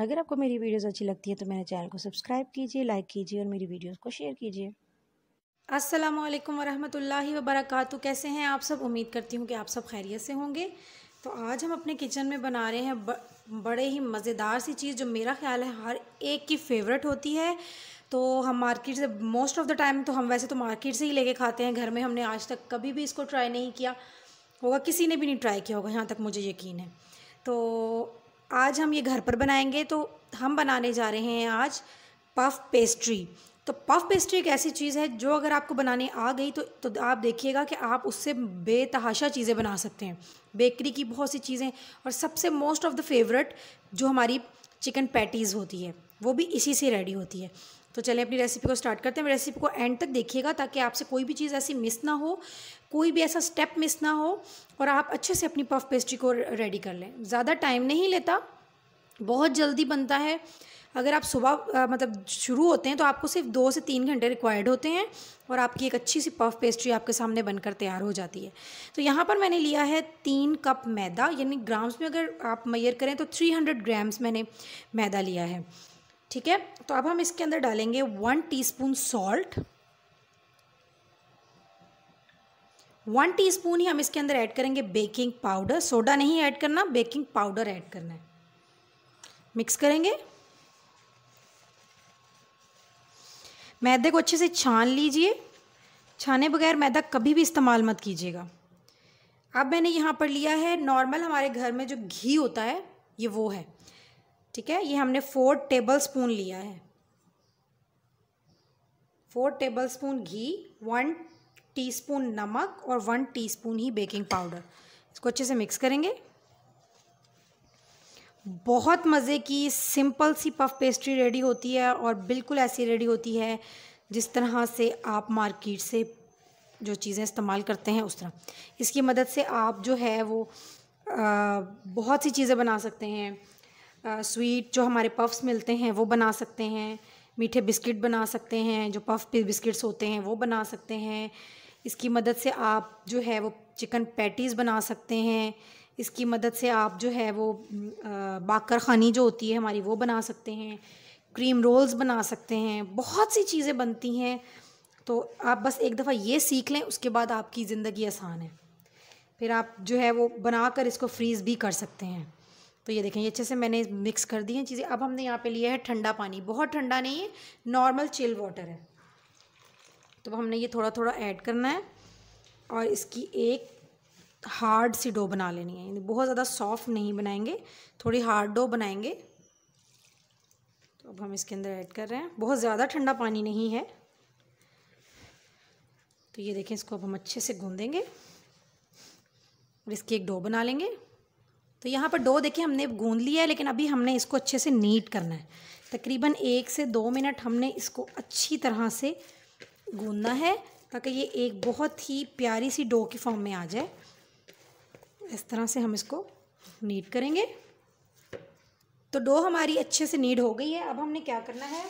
अगर आपको मेरी वीडियोस अच्छी लगती है तो मेरे चैनल को सब्सक्राइब कीजिए लाइक कीजिए और मेरी वीडियोस को शेयर कीजिए अस्सलाम वालेकुम वरहमतुल्लाहि वबरकاتہ कैसे हैं आप सब उम्मीद करती हूँ कि आप सब खैरियत से होंगे तो आज हम अपने किचन में बना रहे हैं ब, बड़े ही मज़ेदार सी चीज़ जो मेरा ख्याल है हर एक की फेवरेट होती है तो हम मार्केट से मोस्ट ऑफ़ द टाइम तो हम वैसे तो मार्केट से ही लेके खाते हैं घर में हमने आज तक कभी भी इसको ट्राई नहीं किया होगा किसी ने भी नहीं ट्राई किया होगा यहाँ तक मुझे यकीन है तो आज हम ये घर पर बनाएंगे तो हम बनाने जा रहे हैं आज पफ पेस्ट्री तो पफ पेस्ट्री एक ऐसी चीज़ है जो अगर आपको बनाने आ गई तो तो आप देखिएगा कि आप उससे बेतहाशा चीज़ें बना सकते हैं बेकरी की बहुत सी चीज़ें और सबसे मोस्ट ऑफ़ द फेवरेट जो हमारी चिकन पैटीज़ होती है वो भी इसी से रेडी होती है तो चलें अपनी रेसिपी को स्टार्ट करते हैं रेसिपी को एंड तक देखिएगा ताकि आपसे कोई भी चीज़ ऐसी मिस ना हो कोई भी ऐसा स्टेप मिस ना हो और आप अच्छे से अपनी पफ पेस्ट्री को रेडी कर लें ज़्यादा टाइम नहीं लेता बहुत जल्दी बनता है अगर आप सुबह मतलब शुरू होते हैं तो आपको सिर्फ दो से तीन घंटे रिक्वायर्ड होते हैं और आपकी एक अच्छी सी पफ पेस्ट्री आपके सामने बनकर तैयार हो जाती है तो यहाँ पर मैंने लिया है तीन कप मैदा यानी ग्राम्स में अगर आप मैयर करें तो थ्री हंड्रेड ग्राम्स मैंने मैदा लिया है ठीक है तो अब हम इसके अंदर डालेंगे one teaspoon salt one teaspoon ही हम इसके अंदर ऐड करेंगे बेकिंग पाउडर सोडा नहीं ऐड करना बेकिंग पाउडर ऐड करना है मिक्स करेंगे मैदे को अच्छे से छान लीजिए छाने बगैर मैदा कभी भी इस्तेमाल मत कीजिएगा अब मैंने यहाँ पर लिया है नॉर्मल हमारे घर में जो घी होता है ये वो है ठीक है ये हमने फोर टेबल स्पून लिया है फोर टेबल स्पून घी वन टीस्पून नमक और वन टीस्पून ही बेकिंग पाउडर इसको अच्छे से मिक्स करेंगे बहुत मज़े की सिंपल सी पफ पेस्ट्री रेडी होती है और बिल्कुल ऐसी रेडी होती है जिस तरह से आप मार्केट से जो चीज़ें इस्तेमाल करते हैं उस तरह इसकी मदद से आप जो है वो आ, बहुत सी चीज़ें बना सकते हैं स्वीट जो हमारे पफ्स मिलते हैं वो बना सकते हैं मीठे बिस्किट बना सकते हैं जो पफ बिस्किट्स होते हैं वो बना सकते हैं इसकी मदद से आप जो है वो चिकन पैटीज़ बना सकते हैं इसकी मदद से आप जो है वो बाकर खानी जो होती है हमारी वो बना सकते हैं क्रीम रोल्स बना सकते हैं बहुत सी चीज़ें बनती हैं तो आप बस एक दफ़ा ये सीख लें उसके बाद आपकी ज़िंदगी आसान है फिर आप जो है वो बना कर इसको फ्रीज़ भी कर सकते हैं तो ये देखें ये अच्छे से मैंने मिक्स कर दी हैं चीज़ें अब हमने यहाँ पे लिया है ठंडा पानी बहुत ठंडा नहीं है नॉर्मल चिल वाटर है तो हमने ये थोड़ा थोड़ा ऐड करना है और इसकी एक हार्ड सी डो बना लेनी है यानी बहुत ज़्यादा सॉफ्ट नहीं बनाएंगे थोड़ी हार्ड डो बनाएंगे तो अब हम इसके अंदर ऐड कर रहे हैं बहुत ज़्यादा ठंडा पानी नहीं है तो ये देखें इसको अब हम अच्छे से गूँधेंगे और इसकी एक डो बना लेंगे तो यहाँ पर डो देखिए हमने गूंद लिया है लेकिन अभी हमने इसको अच्छे से नीट करना है तकरीबन एक से दो मिनट हमने इसको अच्छी तरह से गूंदना है ताकि ये एक बहुत ही प्यारी सी डो की फॉर्म में आ जाए इस तरह से हम इसको नीट करेंगे तो डो हमारी अच्छे से नीड हो गई है अब हमने क्या करना है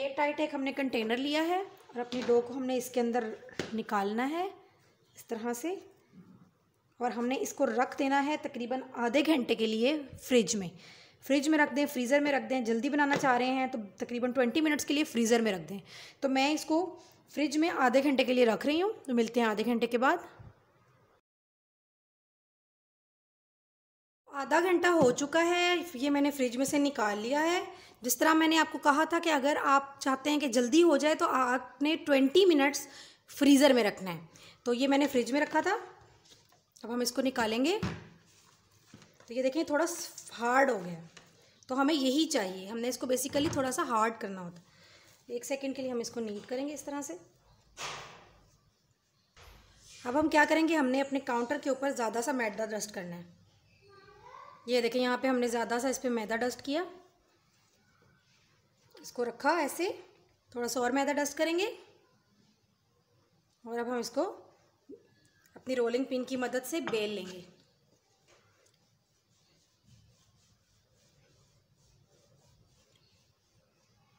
एयर टाइट एक हमने कंटेनर लिया है और अपनी डो को हमने इसके अंदर निकालना है इस तरह से और हमने इसको रख देना है तकरीबन आधे घंटे के लिए फ्रिज में फ्रिज में रख दें फ्रीज़र में रख दें जल्दी बनाना चाह रहे हैं तो तकरीबन ट्वेंटी मिनट्स के लिए फ्रीज़र में रख दें तो मैं इसको फ्रिज में आधे घंटे के लिए रख रही हूँ तो मिलते हैं आधे घंटे के बाद आधा घंटा हो चुका है ये मैंने फ्रिज में से निकाल लिया है जिस तरह मैंने आपको कहा था कि अगर आप चाहते हैं कि जल्दी हो जाए तो आपने ट्वेंटी मिनट्स फ्रीज़र में रखना है तो ये मैंने फ्रिज में रखा था अब हम इसको निकालेंगे तो ये देखें थोड़ा हार्ड हो गया तो हमें यही चाहिए हमने इसको बेसिकली थोड़ा सा हार्ड करना होता है एक सेकंड के लिए हम इसको नीट करेंगे इस तरह से अब हम क्या करेंगे हमने अपने काउंटर के ऊपर ज़्यादा सा मैदा डस्ट करना है ये देखें यहाँ पे हमने ज़्यादा सा इस पर मैदा डस्ट किया इसको रखा ऐसे थोड़ा सा और मैदा डस्ट करेंगे और अब हम इसको अपनी रोलिंग पिन की मदद से बेल लेंगे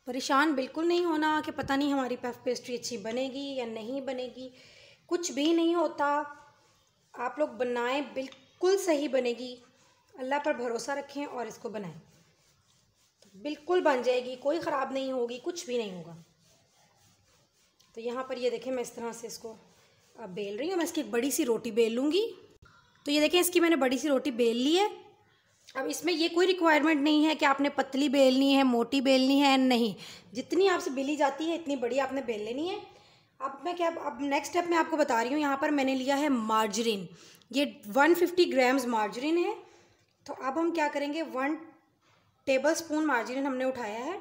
परेशान बिल्कुल नहीं होना कि पता नहीं हमारी पफ पेस्ट्री अच्छी बनेगी या नहीं बनेगी कुछ भी नहीं होता आप लोग बनाएं बिल्कुल सही बनेगी अल्लाह पर भरोसा रखें और इसको बनाएं बिल्कुल बन जाएगी कोई ख़राब नहीं होगी कुछ भी नहीं होगा तो यहाँ पर ये देखें मैं इस तरह से इसको अब बेल रही हूँ मैं इसकी एक बड़ी सी रोटी बेल लूँगी तो ये देखें इसकी मैंने बड़ी सी रोटी बेल ली है अब इसमें ये कोई रिक्वायरमेंट नहीं है कि आपने पतली बेलनी है मोटी बेलनी है नहीं जितनी आपसे बेली जाती है इतनी बड़ी आपने बेल लेनी है अब मैं क्या अब नेक्स्ट स्टेप मैं आपको बता रही हूँ यहाँ पर मैंने लिया है मार्जरीन ये 150 ग्राम्स मार्जरीन है तो अब हम क्या करेंगे वन टेबल स्पून मार्जरीन हमने उठाया है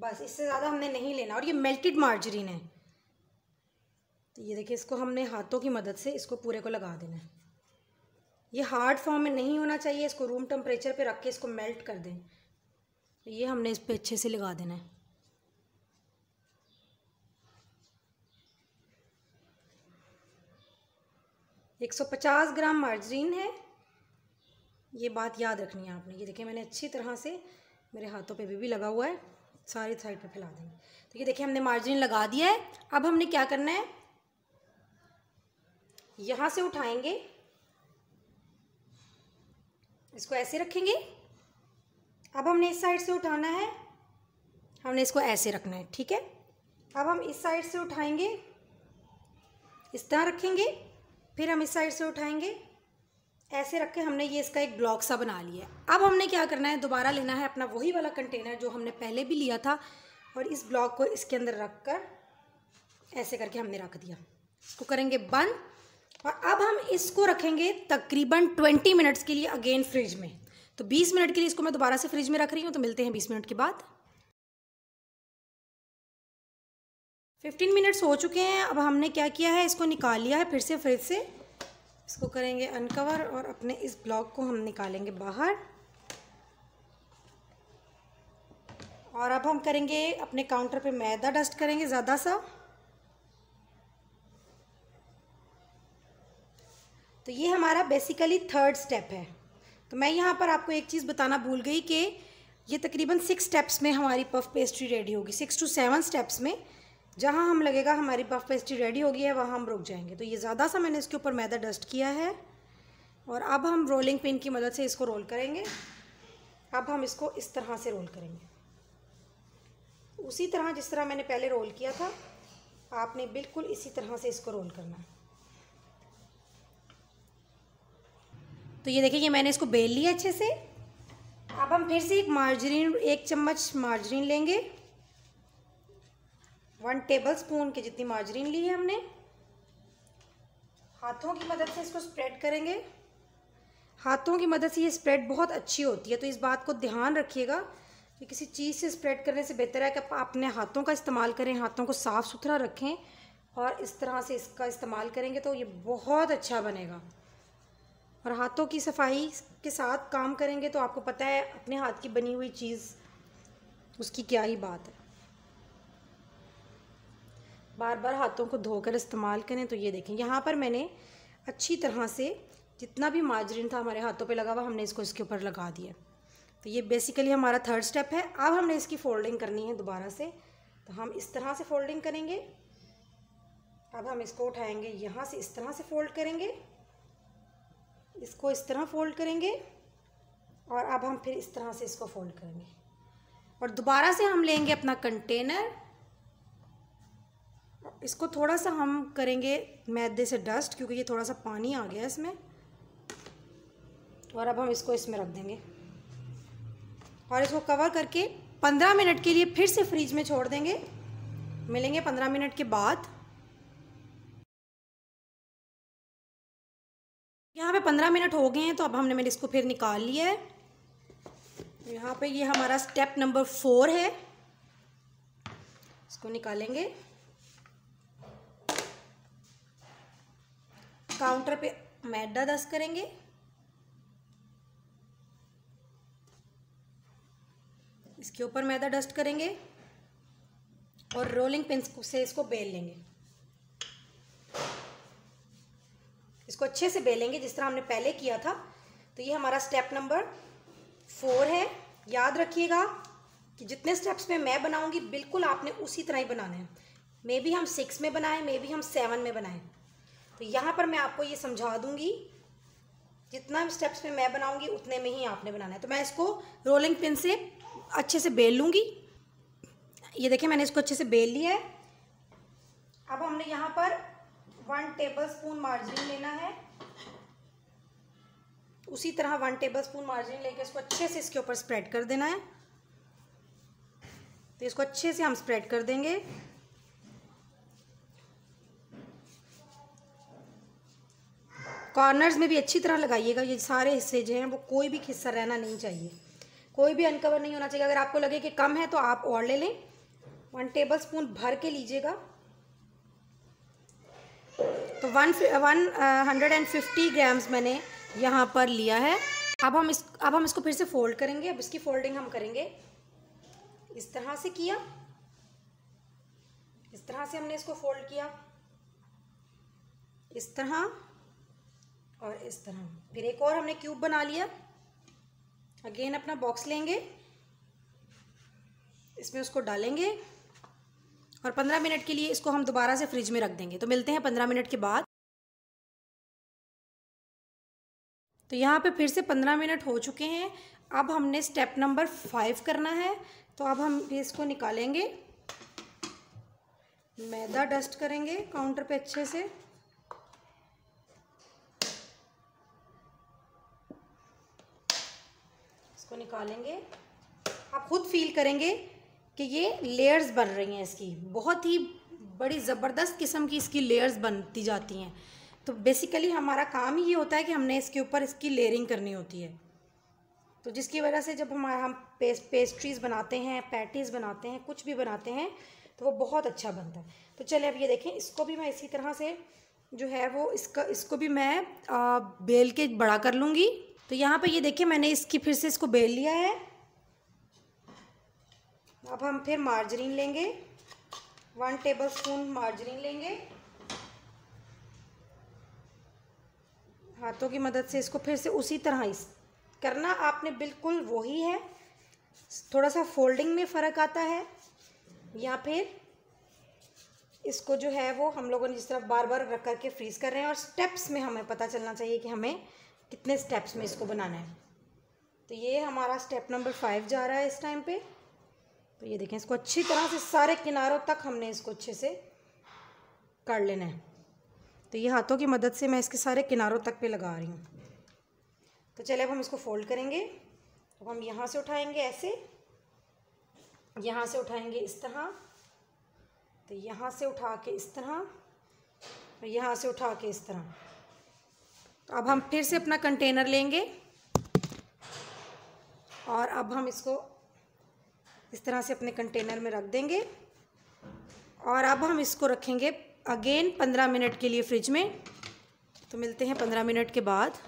बस इससे ज़्यादा हमने नहीं लेना और ये मेल्टेड मार्जरीन है तो ये देखिए इसको हमने हाथों की मदद से इसको पूरे को लगा देना है ये हार्ड फॉर्म में नहीं होना चाहिए इसको रूम टेम्परेचर पे रख के इसको मेल्ट कर दें तो ये हमने इस पर अच्छे से लगा देना है एक सौ पचास ग्राम मार्जरीन है ये बात याद रखनी है आपने ये देखिए मैंने अच्छी तरह से मेरे हाथों पे भी, भी लगा हुआ है सारी साइड पे फैला देंगे तो ये देखिए हमने मार्जिन लगा दिया है अब हमने क्या करना है यहाँ से उठाएंगे इसको ऐसे रखेंगे अब हमने इस साइड से उठाना है हमने इसको ऐसे रखना है ठीक है अब हम इस साइड से उठाएंगे इस तरह रखेंगे फिर हम इस साइड से उठाएंगे ऐसे रख के हमने ये इसका एक ब्लॉक सा बना लिया अब हमने क्या करना है दोबारा लेना है अपना वही वाला कंटेनर जो हमने पहले भी लिया था और इस ब्लॉक को इसके अंदर रख कर ऐसे करके हमने रख दिया इसको करेंगे बंद और अब हम इसको रखेंगे तकरीबन ट्वेंटी मिनट्स के लिए अगेन फ्रिज में तो बीस मिनट के लिए इसको मैं दोबारा से फ्रिज में रख रही हूँ तो मिलते हैं बीस मिनट के बाद फिफ्टीन मिनट्स हो चुके हैं अब हमने क्या किया है इसको निकाल लिया है फिर से फ्रिज से इसको करेंगे अनकवर और अपने इस ब्लॉक को हम निकालेंगे बाहर और अब हम करेंगे अपने काउंटर पे मैदा डस्ट करेंगे ज़्यादा सा तो ये हमारा बेसिकली थर्ड स्टेप है तो मैं यहाँ पर आपको एक चीज़ बताना भूल गई कि ये तकरीबन सिक्स स्टेप्स में हमारी पफ पेस्ट्री रेडी होगी सिक्स टू सेवन स्टेप्स में जहाँ हम लगेगा हमारी पफ पेस्ट्री रेडी होगी है वहाँ हम रुक जाएंगे तो ये ज़्यादा सा मैंने इसके ऊपर मैदा डस्ट किया है और अब हम रोलिंग पिन की मदद से इसको रोल करेंगे अब हम इसको इस तरह से रोल करेंगे उसी तरह जिस तरह मैंने पहले रोल किया था आपने बिल्कुल इसी तरह से इसको रोल करना है तो ये देखिए ये मैंने इसको बेल लिया अच्छे से अब हम फिर से एक मार्जरीन एक चम्मच मार्जरीन लेंगे वन टेबल स्पून की जितनी मार्जरीन ली है हमने हाथों की मदद से इसको स्प्रेड करेंगे हाथों की मदद से ये स्प्रेड बहुत अच्छी होती है तो इस बात को ध्यान रखिएगा कि किसी चीज़ से स्प्रेड करने से बेहतर है कि आप अपने हाथों का इस्तेमाल करें हाथों को साफ़ सुथरा रखें और इस तरह से इसका इस्तेमाल करेंगे तो ये बहुत अच्छा बनेगा और हाथों की सफाई के साथ काम करेंगे तो आपको पता है अपने हाथ की बनी हुई चीज़ उसकी क्या ही बात है बार बार हाथों को धोकर इस्तेमाल करें तो ये देखें यहाँ पर मैंने अच्छी तरह से जितना भी मार्जरीन था हमारे हाथों पे लगा हुआ हमने इसको इसके ऊपर लगा दिया तो ये बेसिकली हमारा थर्ड स्टेप है अब हमने इसकी फोल्डिंग करनी है दोबारा से तो हम इस तरह से फोल्डिंग करेंगे अब हम इसको उठाएंगे यहाँ से इस तरह से फोल्ड करेंगे इसको इस तरह फोल्ड करेंगे और अब हम फिर इस तरह से इसको फोल्ड करेंगे और दोबारा से हम लेंगे अपना कंटेनर इसको थोड़ा सा हम करेंगे मैदे से डस्ट क्योंकि ये थोड़ा सा पानी आ गया इसमें और अब हम इसको इसमें रख देंगे और इसको कवर करके पंद्रह मिनट के लिए फिर से फ्रिज में छोड़ देंगे मिलेंगे पंद्रह मिनट के बाद यहाँ पे पंद्रह मिनट हो गए हैं तो अब हमने मैंने इसको फिर निकाल लिया है यहाँ पे ये हमारा स्टेप नंबर फोर है इसको निकालेंगे काउंटर पे मैदा दस करेंगे इसके ऊपर मैदा डस्ट करेंगे और रोलिंग पिन से इसको बेल लेंगे इसको अच्छे से बेलेंगे जिस तरह हमने पहले किया था तो ये हमारा स्टेप नंबर फोर है याद रखिएगा कि जितने स्टेप्स में मैं बनाऊंगी बिल्कुल आपने उसी तरह ही बनाना है मे बी हम सिक्स में बनाएं मे बी हम सेवन में बनाएं तो यहाँ पर मैं आपको ये समझा दूंगी जितना स्टेप्स में मैं बनाऊंगी उतने में ही आपने बनाना है तो मैं इसको रोलिंग पिन से अच्छे से बेल लूँगी ये देखिए मैंने इसको अच्छे से बेल लिया है अब हमने यहाँ पर वन टेबलस्पून मार्जिन लेना है उसी तरह वन टेबलस्पून मार्जिन लेके इसको अच्छे से इसके ऊपर स्प्रेड कर देना है तो इसको अच्छे से हम स्प्रेड कर देंगे कॉर्नर्स में भी अच्छी तरह लगाइएगा ये सारे हिस्से जो हैं वो कोई भी हिस्सा रहना नहीं चाहिए कोई भी अनकवर नहीं होना चाहिए अगर आपको लगे कि कम है तो आप और ले लें वन टेबल स्पून भर के लीजिएगा तो one one hundred and fifty grams मैंने यहाँ पर लिया है अब हम इस अब हम इसको फिर से फोल्ड करेंगे अब इसकी फोल्डिंग हम करेंगे इस तरह से किया इस तरह से हमने इसको फोल्ड किया इस तरह और इस तरह फिर एक और हमने क्यूब बना लिया अगेन अपना बॉक्स लेंगे इसमें उसको डालेंगे और पंद्रह मिनट के लिए इसको हम दोबारा से फ्रिज में रख देंगे तो मिलते हैं पंद्रह मिनट के बाद तो यहाँ पे फिर से पंद्रह मिनट हो चुके हैं अब हमने स्टेप नंबर फाइव करना है तो अब हम इसको निकालेंगे मैदा डस्ट करेंगे काउंटर पे अच्छे से इसको निकालेंगे आप खुद फील करेंगे कि ये लेयर्स बन रही हैं इसकी बहुत ही बड़ी ज़बरदस्त किस्म की इसकी लेयर्स बनती जाती हैं तो बेसिकली हमारा काम ही ये होता है कि हमने इसके ऊपर इसकी लेयरिंग करनी होती है तो जिसकी वजह से जब हमारा हम पेस्ट पेस्ट्रीज़ बनाते हैं पैटीज़ बनाते हैं कुछ भी बनाते हैं तो वो बहुत अच्छा बनता है तो चले अब ये देखें इसको भी मैं इसी तरह से जो है वो इसका इसको भी मैं आ, बेल के बड़ा कर लूँगी तो यहाँ पर ये देखें मैंने इसकी फिर से इसको बेल लिया है अब हम फिर मार्जरीन लेंगे वन टेबल स्पून मार्जरीन लेंगे हाथों की मदद से इसको फिर से उसी तरह इस करना आपने बिल्कुल वही है थोड़ा सा फोल्डिंग में फ़र्क आता है या फिर इसको जो है वो हम लोगों ने जिस तरह बार बार रख करके फ्रीज़ कर रहे हैं और स्टेप्स में हमें पता चलना चाहिए कि हमें कितने स्टेप्स में इसको बनाना है तो ये हमारा स्टेप नंबर फाइव जा रहा है इस टाइम पे तो ये देखें इसको अच्छी तरह से सारे किनारों तक हमने इसको अच्छे से कर लेना है तो ये हाथों की मदद से मैं इसके सारे किनारों तक पे लगा रही हूँ तो चले अब हम इसको फोल्ड करेंगे अब हम यहाँ से उठाएंगे ऐसे यहाँ से उठाएंगे इस तरह तो यहाँ से उठा के इस तरह और यहाँ से उठा के इस तरह तो अब हम फिर से अपना कंटेनर लेंगे और अब हम इसको इस तरह से अपने कंटेनर में रख देंगे और अब हम इसको रखेंगे अगेन पंद्रह मिनट के लिए फ्रिज में तो मिलते हैं पंद्रह मिनट के बाद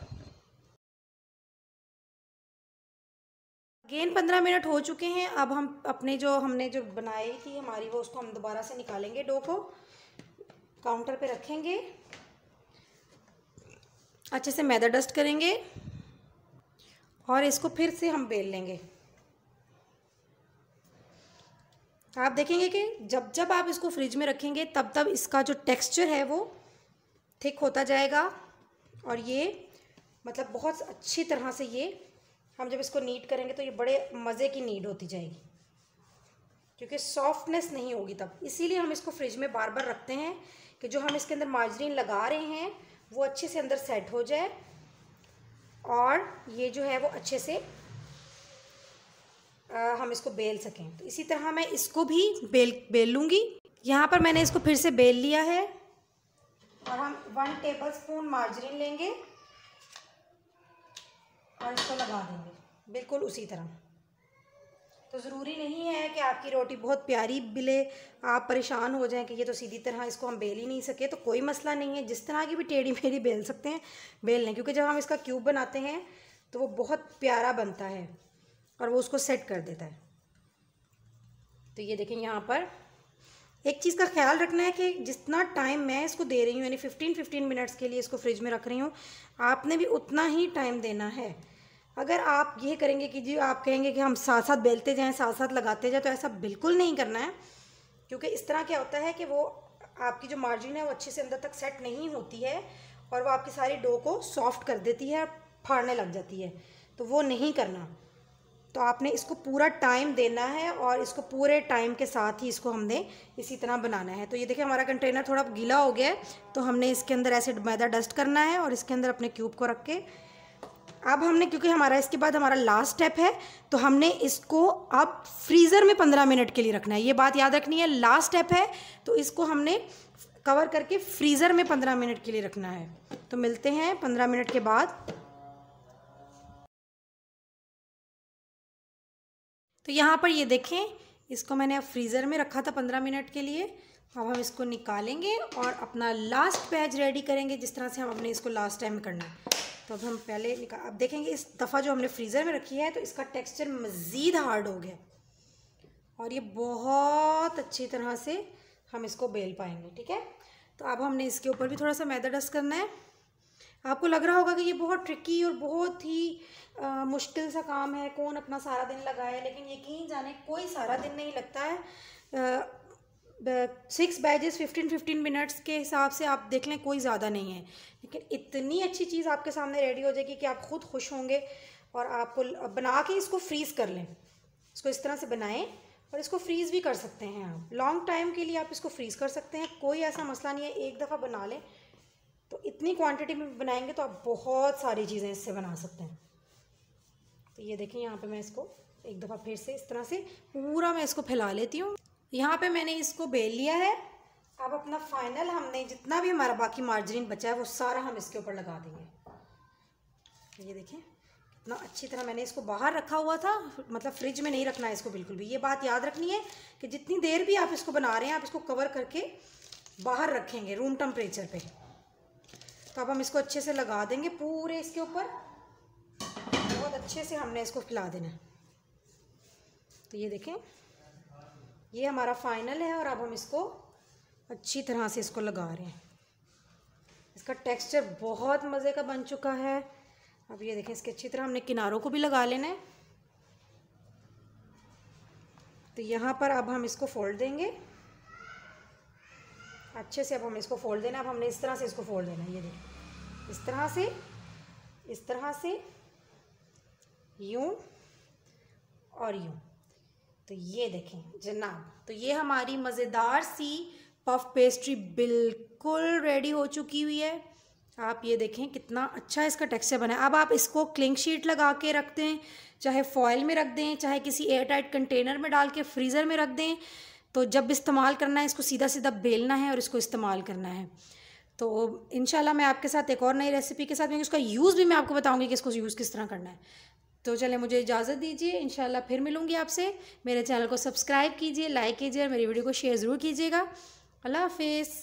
अगेन पंद्रह मिनट हो चुके हैं अब हम अपने जो हमने जो बनाई थी हमारी वो उसको हम दोबारा से निकालेंगे डो को काउंटर पे रखेंगे अच्छे से मैदा डस्ट करेंगे और इसको फिर से हम बेल लेंगे आप देखेंगे कि जब जब आप इसको फ्रिज में रखेंगे तब तब इसका जो टेक्सचर है वो थिक होता जाएगा और ये मतलब बहुत अच्छी तरह से ये हम जब इसको नीट करेंगे तो ये बड़े मज़े की नीड होती जाएगी क्योंकि सॉफ्टनेस नहीं होगी तब इसीलिए हम इसको फ्रिज में बार बार रखते हैं कि जो हम इसके अंदर मार्जरीन लगा रहे हैं वो अच्छे से अंदर सेट हो जाए और ये जो है वो अच्छे से हम इसको बेल सकें तो इसी तरह मैं इसको भी बेल बेल लूँगी यहाँ पर मैंने इसको फिर से बेल लिया है और हम वन टेबल स्पून मार्जरीन लेंगे और इसको लगा देंगे बिल्कुल उसी तरह तो ज़रूरी नहीं है कि आपकी रोटी बहुत प्यारी बिले आप परेशान हो जाएं कि ये तो सीधी तरह इसको हम बेल ही नहीं सके तो कोई मसला नहीं है जिस तरह की भी टेढ़ी मेढ़ी बेल सकते हैं बेल लें क्योंकि जब हम इसका क्यूब बनाते हैं तो वो बहुत प्यारा बनता है और वो उसको सेट कर देता है तो ये देखें यहाँ पर एक चीज़ का ख्याल रखना है कि जितना टाइम मैं इसको दे रही हूँ यानी फिफ्टीन फिफ्टीन मिनट्स के लिए इसको फ्रिज में रख रही हूँ आपने भी उतना ही टाइम देना है अगर आप ये करेंगे कि जी आप कहेंगे कि हम साथ साथ बेलते जाएँ साथ साथ लगाते जाएँ तो ऐसा बिल्कुल नहीं करना है क्योंकि इस तरह क्या होता है कि वो आपकी जो मार्जिन है वो अच्छे से अंदर तक सेट नहीं होती है और वो आपकी सारी डो को सॉफ्ट कर देती है फाड़ने लग जाती है तो वो नहीं करना तो आपने इसको पूरा टाइम देना है और इसको पूरे टाइम के साथ ही इसको हमने इसी तरह बनाना है तो ये देखिए हमारा कंटेनर थोड़ा गीला हो गया है तो हमने इसके अंदर ऐसे मैदा डस्ट करना है और इसके अंदर अपने क्यूब को रख के अब हमने क्योंकि हमारा इसके बाद हमारा लास्ट स्टेप है तो हमने इसको अब फ्रीज़र में पंद्रह मिनट के लिए रखना है ये बात याद रखनी है लास्ट स्टेप है तो इसको हमने कवर करके फ्रीज़र में पंद्रह मिनट के लिए रखना है तो मिलते हैं पंद्रह मिनट के बाद तो यहाँ पर ये देखें इसको मैंने अब फ्रीज़र में रखा था पंद्रह मिनट के लिए अब हम इसको निकालेंगे और अपना लास्ट पैच रेडी करेंगे जिस तरह से हम अपने इसको लास्ट टाइम करना है तो अब हम पहले निकाल अब देखेंगे इस दफ़ा जो हमने फ्रीज़र में रखी है तो इसका टेक्सचर मज़ीद हार्ड हो गया और ये बहुत अच्छी तरह से हम इसको बेल पाएंगे ठीक है तो अब हमने इसके ऊपर भी थोड़ा सा मैदा डस्ट करना है आपको लग रहा होगा कि ये बहुत ट्रिकी और बहुत ही आ, मुश्किल सा काम है कौन अपना सारा दिन लगाए लेकिन यकीन जाने कोई सारा दिन नहीं लगता है six batches fifteen fifteen minutes के हिसाब से आप देख लें कोई ज़्यादा नहीं है लेकिन इतनी अच्छी चीज़ आपके सामने रेडी हो जाएगी कि आप ख़ुद खुश होंगे और आपको बना के इसको फ्रीज़ कर लें इसको इस तरह से बनाएं और इसको फ्रीज़ भी कर सकते हैं आप लॉन्ग टाइम के लिए आप इसको फ्रीज़ कर सकते हैं कोई ऐसा मसला नहीं है एक दफ़ा बना लें तो इतनी क्वांटिटी में बनाएंगे तो आप बहुत सारी चीज़ें इससे बना सकते हैं तो ये देखें यहाँ पे मैं इसको एक दफ़ा फिर से इस तरह से पूरा मैं इसको फैला लेती हूँ यहाँ पे मैंने इसको बेल लिया है अब अपना फाइनल हमने जितना भी हमारा बाकी मार्जरीन बचा है वो सारा हम इसके ऊपर लगा देंगे ये देखें इतना अच्छी तरह मैंने इसको बाहर रखा हुआ था मतलब फ्रिज में नहीं रखना है इसको बिल्कुल भी ये बात याद रखनी है कि जितनी देर भी आप इसको बना रहे हैं आप इसको कवर करके बाहर रखेंगे रूम टेम्परेचर पर तो अब हम इसको अच्छे से लगा देंगे पूरे इसके ऊपर बहुत अच्छे से हमने इसको खिला देना है तो ये देखें ये हमारा फाइनल है और अब हम इसको अच्छी तरह से इसको लगा रहे हैं इसका टेक्सचर बहुत मज़े का बन चुका है अब ये देखें इसके अच्छी तरह हमने किनारों को भी लगा लेना है तो यहाँ पर अब हम इसको फोल्ड देंगे अच्छे से अब हम इसको फोल्ड देना अब हमने इस तरह से इसको फोल्ड देना ये देखें इस तरह से इस तरह से यूं और यूं तो ये देखें जनाब तो ये हमारी मज़ेदार सी पफ पेस्ट्री बिल्कुल रेडी हो चुकी हुई है आप ये देखें कितना अच्छा इसका टेक्सचर बना है अब आप इसको क्लिंग शीट लगा के रख दें चाहे फॉयल में रख दें चाहे किसी एयर टाइट कंटेनर में डाल के फ्रीज़र में रख दें तो जब इस्तेमाल करना है इसको सीधा सीधा बेलना है और इसको इस्तेमाल करना है तो इन मैं आपके साथ एक और नई रेसिपी के साथ क्योंकि उसका यूज़ भी मैं आपको बताऊँगी कि इसको यूज़ किस तरह करना है तो चले मुझे इजाज़त दीजिए इन फिर मिलूँगी आपसे मेरे चैनल को सब्सक्राइब कीजिए लाइक कीजिए और मेरी वीडियो को शेयर ज़रूर कीजिएगा अल्लाह हाफिज़